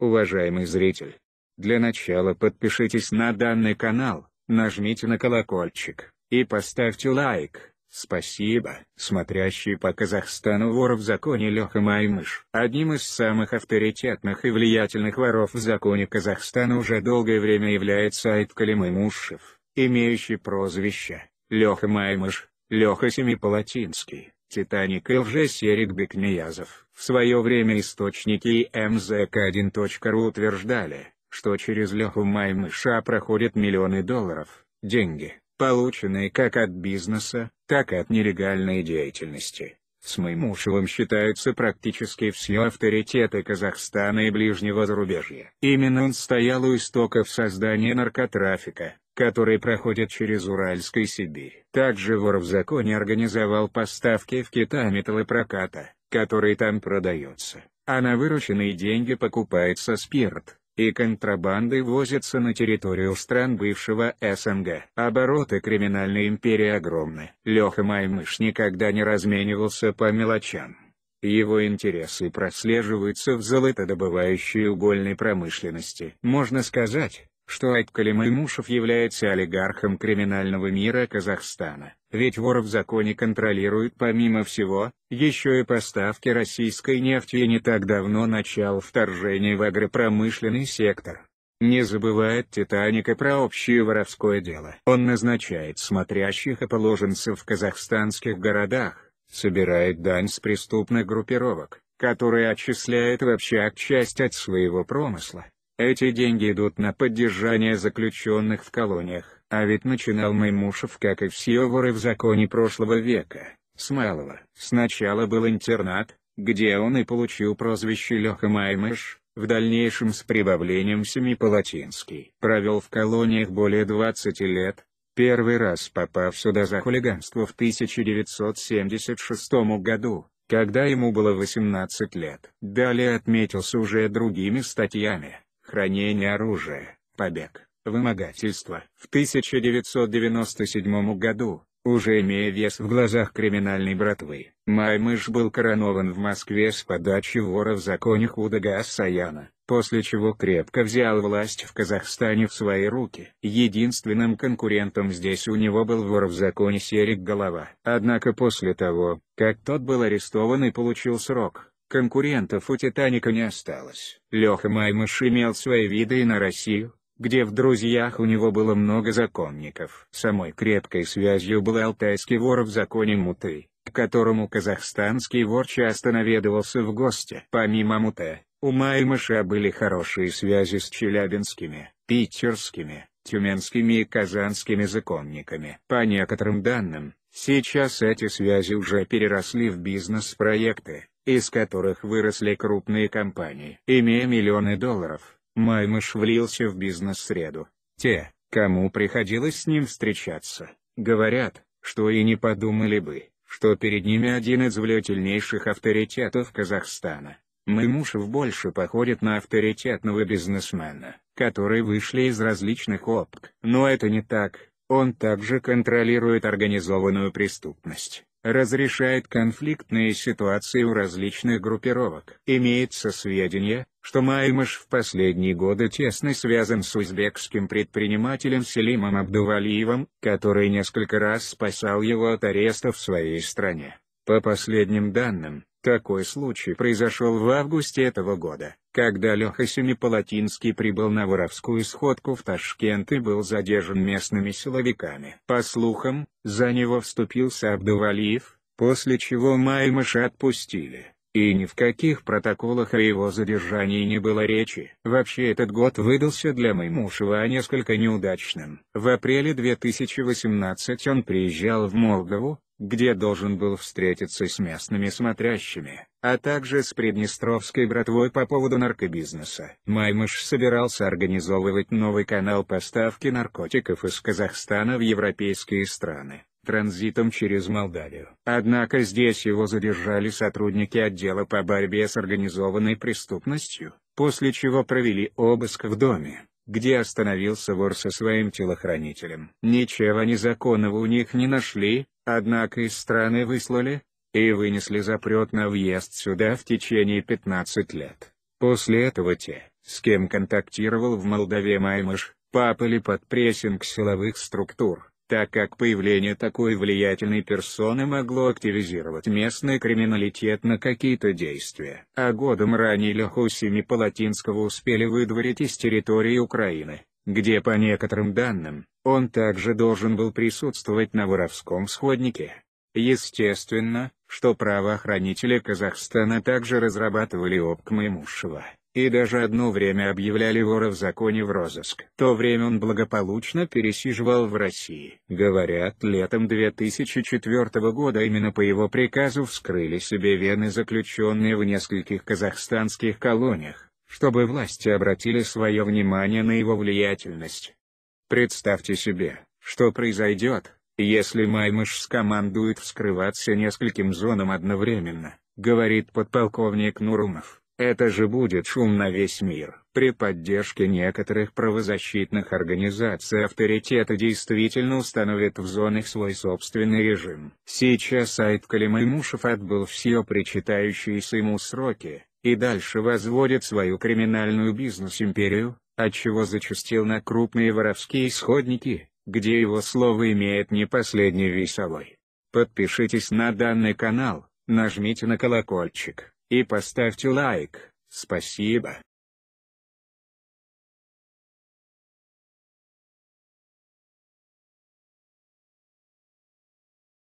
Уважаемый зритель, для начала подпишитесь на данный канал, нажмите на колокольчик, и поставьте лайк. Спасибо. Смотрящий по Казахстану вор в законе Леха Маймыш. Одним из самых авторитетных и влиятельных воров в законе Казахстана уже долгое время является Айт Калимы Мушев, имеющий прозвище Леха Маймыш, Леха Семипалатинский. Титаник ЛЖ лжесерик Бекниязов. В свое время источники МЗК1.ру утверждали, что через Леху Маймыша проходят миллионы долларов, деньги, полученные как от бизнеса, так и от нелегальной деятельности. С Маймушевым считаются практически все авторитеты Казахстана и ближнего зарубежья. Именно он стоял у истоков создания наркотрафика которые проходят через Уральскую Сибирь. Также вор в законе организовал поставки в Китай металлопроката, который там продается, а на вырученные деньги покупается спирт, и контрабандой возится на территорию стран бывшего СНГ. Обороты криминальной империи огромны. Леха Маймыш никогда не разменивался по мелочам. Его интересы прослеживаются в золотодобывающей угольной промышленности. Можно сказать, что Айткали Маймушев является олигархом криминального мира Казахстана. Ведь вор в законе контролирует помимо всего, еще и поставки российской нефти и не так давно начал вторжение в агропромышленный сектор. Не забывает «Титаник» и про общее воровское дело. Он назначает смотрящих и положенцев в казахстанских городах, собирает дань с преступных группировок, которые отчисляют в общак часть от своего промысла эти деньги идут на поддержание заключенных в колониях, а ведь начинал мой Маймушев, как и все воры в законе прошлого века, с малого. Сначала был интернат, где он и получил прозвище Леха Маймыш, в дальнейшем с прибавлением семи Палатинский. Провел в колониях более 20 лет, первый раз попав сюда за хулиганство в 1976 году, когда ему было 18 лет. Далее отметился уже другими статьями хранение оружия, побег, вымогательство. В 1997 году, уже имея вес в глазах криминальной братвы, Маймыш был коронован в Москве с подачи вора в законе Худага Асаяна, после чего крепко взял власть в Казахстане в свои руки. Единственным конкурентом здесь у него был вор в законе Серик Голова. Однако после того, как тот был арестован и получил срок, Конкурентов у «Титаника» не осталось. Леха Маймыш имел свои виды и на Россию, где в друзьях у него было много законников. Самой крепкой связью был алтайский вор в законе Муты, к которому казахстанский вор часто наведывался в гости. Помимо Муты, у Маймыша были хорошие связи с челябинскими, питерскими, тюменскими и казанскими законниками. По некоторым данным, сейчас эти связи уже переросли в бизнес-проекты, из которых выросли крупные компании. Имея миллионы долларов, Маймыш влился в бизнес-среду. Те, кому приходилось с ним встречаться, говорят, что и не подумали бы, что перед ними один из влиятельнейших авторитетов Казахстана. в больше походит на авторитетного бизнесмена, которые вышли из различных опк. Но это не так, он также контролирует организованную преступность, разрешает конфликтные ситуации у различных группировок. Имеется сведения, что Маймаш в последние годы тесно связан с узбекским предпринимателем Селимом Абдувалиевым, который несколько раз спасал его от ареста в своей стране. По последним данным, такой случай произошел в августе этого года. Когда Леха Семипалатинский прибыл на воровскую сходку в Ташкент и был задержан местными силовиками. По слухам, за него вступился Абдувалиев, после чего Маймыша отпустили. И ни в каких протоколах о его задержании не было речи. Вообще этот год выдался для Маймушева несколько неудачным. В апреле 2018 он приезжал в Молдову, где должен был встретиться с местными смотрящими, а также с приднестровской братвой по поводу наркобизнеса. Маймыш собирался организовывать новый канал поставки наркотиков из Казахстана в европейские страны, транзитом через Молдавию. Однако здесь его задержали сотрудники отдела по борьбе с организованной преступностью, после чего провели обыск в доме где остановился вор со своим телохранителем. Ничего незаконного у них не нашли, Однако из страны выслали, и вынесли запрет на въезд сюда в течение 15 лет. После этого те, с кем контактировал в Молдове Маймыш, попали под прессинг силовых структур, так как появление такой влиятельной персоны могло активизировать местный криминалитет на какие-то действия. А годом ранее Леху Семипалатинского успели выдворить из территории Украины, где по некоторым данным, он также должен был присутствовать на воровском сходнике. Естественно, что правоохранители Казахстана также разрабатывали обкмы имущего, и даже одно время объявляли вора в законе в розыск. В то время он благополучно пересиживал в России. Говорят, летом 2004 года именно по его приказу вскрыли себе вены заключенные в нескольких казахстанских колониях, чтобы власти обратили свое внимание на его влиятельность. Представьте себе, что произойдет, если Маймыш скомандует вскрываться нескольким зонам одновременно, говорит подполковник Нурумов. Это же будет шум на весь мир. При поддержке некоторых правозащитных организаций авторитеты действительно установят в зонах свой собственный режим. Сейчас сайт Калимаймушев отбыл все причитающиеся ему сроки, и дальше возводит свою криминальную бизнес-империю, отчего а зачастил на крупные воровские исходники, где его слово имеет не последний весовой. Подпишитесь на данный канал, нажмите на колокольчик, и поставьте лайк, спасибо.